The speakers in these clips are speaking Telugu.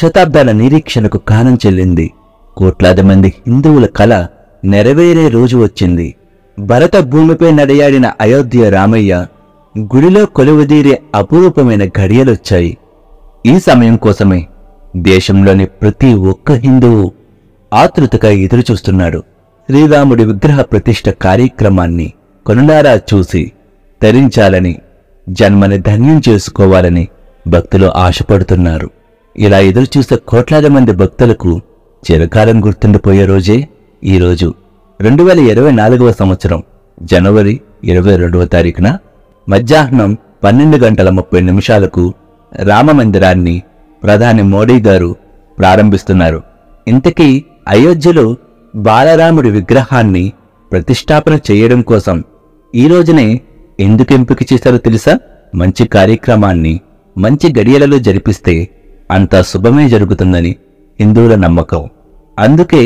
శతాబ్దాల నిరీక్షణకు కాలం చెల్లింది కోట్లాది మంది హిందువుల కళ నెరవేరే రోజు వచ్చింది భరత భూమిపై నడయాడిన అయోధ్య రామయ్య గుడిలో కొలువదీరే అపురూపమైన ఘడియలొచ్చాయి ఈ సమయం కోసమే దేశంలోని ప్రతి ఒక్క హిందువు ఆతృతగా ఎదురుచూస్తున్నాడు శ్రీరాముడి విగ్రహ ప్రతిష్ట కార్యక్రమాన్ని కొనులారా చూసి తరించాలని జన్మని ధన్యం చేసుకోవాలని భక్తులు ఆశపడుతున్నారు ఇలా ఎదురుచూసే కోట్లాది మంది భక్తులకు చిరకాలం గుర్తుండిపోయే రోజే ఈరోజు రెండు వేల ఇరవై నాలుగవ సంవత్సరం జనవరి ఇరవై రెండవ తారీఖున మధ్యాహ్నం పన్నెండు గంటల ముప్పై నిమిషాలకు రామ మందిరాన్ని ప్రధాని మోడీ గారు ప్రారంభిస్తున్నారు ఇంతకీ అయోధ్యలో బాలరాముడి విగ్రహాన్ని ప్రతిష్టాపన చేయడం కోసం ఈ రోజునే ఎందుకు ఎంపిక చేశారో తెలుసా మంచి కార్యక్రమాన్ని మంచి గడియలలో జరిపిస్తే అంతా శుభమే జరుగుతుందని హిందువుల నమ్మకం అందుకే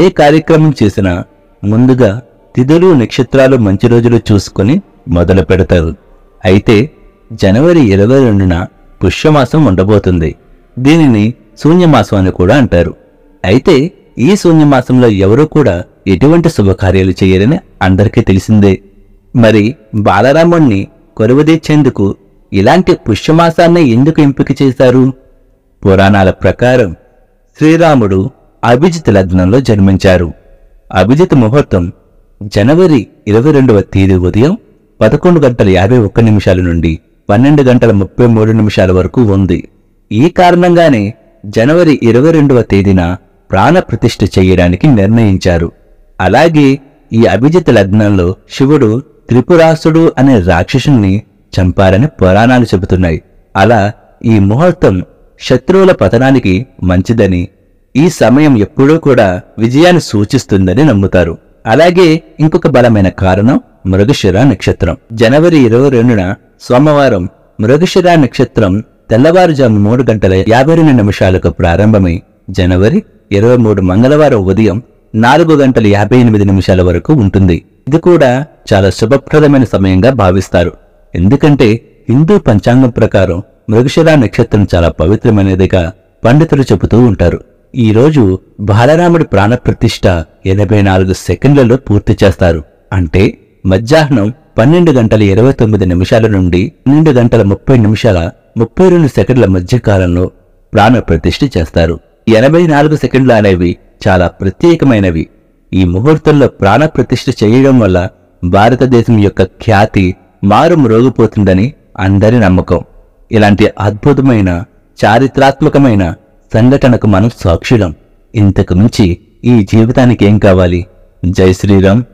ఏ కార్యక్రమం చేసినా ముందుగా తిథులు నక్షత్రాలు మంచి రోజులు చూసుకొని మొదలు పెడతారు అయితే జనవరి ఇరవై రెండున పుష్యమాసం ఉండబోతుంది దీనిని శూన్యమాసం అని కూడా అంటారు అయితే ఈ శూన్యమాసంలో ఎవరూ కూడా ఎటువంటి శుభకార్యాలు చేయరని అందరికీ తెలిసిందే మరి బాలరాముణ్ణి కొరువదీర్చేందుకు ఇలాంటి పుష్యమాసాన్ని ఎందుకు ఎంపిక చేశారు పురాణాల ప్రకారం శ్రీరాముడు అభిజిత్ లగ్నంలో జన్మించారు అభిజిత్ ముహూర్తం జనవరి ఇరవై రెండవ తేదీ ఉదయం పదకొండు గంటల యాభై ఒక్క నిమిషాల నుండి పన్నెండు గంటల ముప్పై మూడు నిమిషాల వరకు ఉంది ఈ కారణంగానే జనవరి ఇరవై రెండవ తేదీన ప్రాణప్రతిష్ఠ చేయడానికి నిర్ణయించారు అలాగే ఈ అభిజిత్ లగ్నంలో శివుడు త్రిపురాసుడు అనే రాక్షసుని చంపారని పురాణాలు చెబుతున్నాయి అలా ఈ ముహూర్తం శత్రువుల పతనానికి మంచిదని ఈ సమయం ఎప్పుడూ కూడా విజయాన్ని సూచిస్తుందని నమ్ముతారు అలాగే ఇంకొక బలమైన కారణం మృగశిర నక్షత్రం జనవరి ఇరవై రెండున సోమవారం మృగశిర నక్షత్రం తెల్లవారుజాము మూడు గంటల యాభై రెండు నిమిషాలకు ప్రారంభమై జనవరి ఇరవై మూడు మంగళవారం ఉదయం నాలుగు గంటల యాభై ఎనిమిది నిమిషాల వరకు ఉంటుంది ఇది కూడా చాలా శుభప్రదమైన సమయంగా భావిస్తారు ఎందుకంటే హిందూ పంచాంగం ప్రకారం మృగశిర నక్షత్రం చాలా పవిత్రమైనదిగా పండితులు చెబుతూ ఉంటారు ఈరోజు బాలరాముడి ప్రాణప్రతిష్ఠ ఎనభై నాలుగు సెకండ్లలో పూర్తి చేస్తారు అంటే మధ్యాహ్నం పన్నెండు గంటల ఇరవై తొమ్మిది నిమిషాల నుండి పన్నెండు గంటల ముప్పై నిమిషాల ముప్పై రెండు సెకండ్ల మధ్య కాలంలో ప్రాణప్రతిష్ఠ చేస్తారు ఎనభై నాలుగు సెకండ్లు అనేవి చాలా ప్రత్యేకమైనవి ఈ ముహూర్తంలో ప్రాణప్రతిష్ఠ చేయడం వల్ల భారతదేశం యొక్క ఖ్యాతి మారుమ్రోగిపోతుందని అందరి నమ్మకం ఇలాంటి అద్భుతమైన చారిత్రాత్మకమైన సంఘటనకు మనం సాక్షులం ఇంతకు మించి ఈ జీవితానికి ఏం కావాలి జై శ్రీరామ్